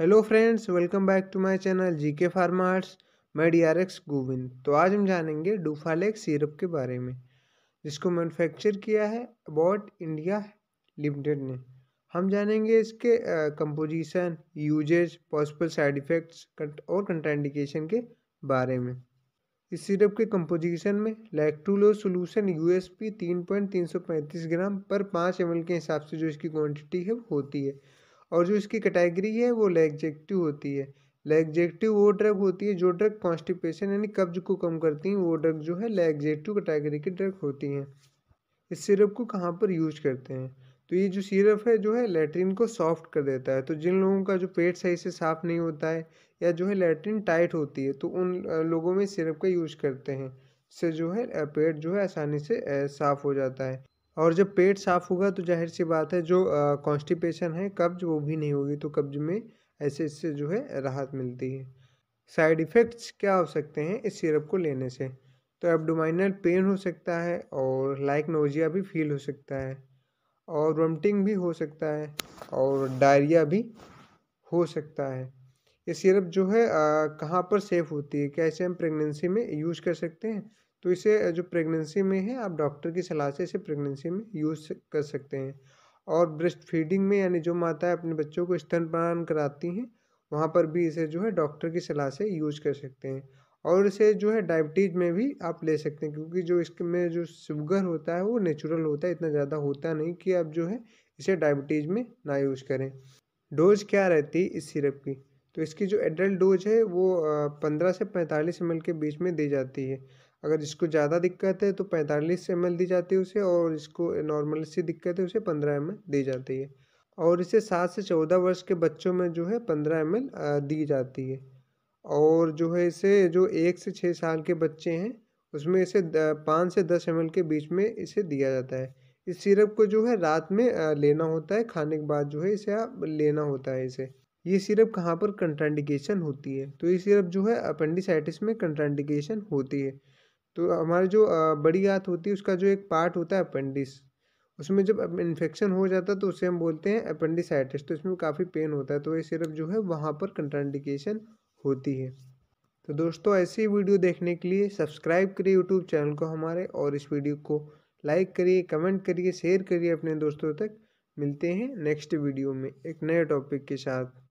hello friends welcome back to my channel GK फार्मार्ट्स मैं D are x Govind तो आज हम जानेंगे डूफालेक सिरप के बारे में जिसको मैन्युफैक्चर किया है अबॉट इंडिया लिमिटेड ने हम जानेंगे इसके composition uses possible side effects और कंट्राइंडिकेशन के बारे में इस सिरप के कंपोजिशन में लैक्टूलो सोलूशन यू तीन पॉइंट तीन सौ पैंतीस ग्राम पर पाँच एम के हिसाब से जो इसकी क्वान्टिटी है वो होती है और जो इसकी कैटेगरी है वो लैगजेक्टिव होती है लैगजेक्टिव वो ड्रग होती है जो ड्रग कॉन्स्टिपेशन यानी कब्ज को कम करती हैं वो ड्रग जो है लैगजेक्टिव कैटेगरी की ड्रग होती हैं इस सिरप को कहाँ पर यूज करते हैं तो ये जो सिरप है जो है लेटरिन को सॉफ्ट कर देता है तो जिन लोगों का जो पेट सही से साफ नहीं होता है या जो है लेटरिन टाइट होती है तो उन लोगों में सिरप का यूज करते हैं इससे जो है पेट जो है आसानी से साफ हो जाता है और जब पेट साफ होगा तो जाहिर सी बात है जो कॉन्स्टिपेशन है कब्ज वो भी नहीं होगी तो कब्ज में ऐसे इससे जो है राहत मिलती है साइड इफ़ेक्ट्स क्या हो सकते हैं इस सिरप को लेने से तो एबडोमाइनल पेन हो सकता है और लाइक नोजिया भी फील हो सकता है और वमटिंग भी हो सकता है और डायरिया भी हो सकता है ये सिरप जो है कहाँ पर सेफ़ होती है क्या इसे हम प्रेगनेंसी में यूज कर सकते हैं तो इसे जो प्रेगनेंसी में है आप डॉक्टर की सलाह से इसे प्रेगनेंसी में यूज़ कर सकते हैं और ब्रेस्ट फीडिंग में यानी जो माताएं अपने बच्चों को स्तनपान कराती हैं वहाँ पर भी इसे जो है डॉक्टर की सलाह से यूज कर सकते हैं और इसे जो है डायबिटीज़ में भी आप ले सकते हैं क्योंकि जो इसके में जो शुगर होता है वो नेचुरल होता है इतना ज़्यादा होता नहीं कि आप जो है इसे डायबिटीज़ में ना यूज़ करें डोज क्या रहती है इस सिरप की तो इसकी जो एडल्ट डोज है वो पंद्रह से पैंतालीस एम के बीच में दी जाती है अगर इसको ज़्यादा दिक्कत है तो पैंतालीस एम दी जाती है उसे और इसको नॉर्मल सी दिक्कत है उसे पंद्रह एम दी जाती है और इसे सात से चौदह वर्ष के बच्चों में जो है पंद्रह एम दी जाती है और जो है इसे जो एक से छः साल के बच्चे हैं उसमें इसे पाँच से दस एम के बीच में इसे दिया जाता है इस सिरप को जो है रात में लेना होता है खाने के बाद जो है इसे आप लेना होता है इसे ये सिरप कहाँ पर कंट्रांडिकेशन होती है तो ये सिरप जो है अपेंडिसाइटिस में कंट्रांडिकेशन होती है तो हमारी जो बड़ी आँत होती है उसका जो एक पार्ट होता है अपेंडिस उसमें जब इन्फेक्शन हो जाता है तो उसे हम बोलते हैं अपेंडिसाइटिस तो इसमें काफ़ी पेन होता है तो ये सिर्फ जो है वहाँ पर कंट्रांडिकेशन होती है तो दोस्तों ऐसी वीडियो देखने के लिए सब्सक्राइब करिए यूट्यूब चैनल को हमारे और इस वीडियो को लाइक करिए कमेंट करिए शेयर करिए अपने दोस्तों तक मिलते हैं नेक्स्ट वीडियो में एक नए टॉपिक के साथ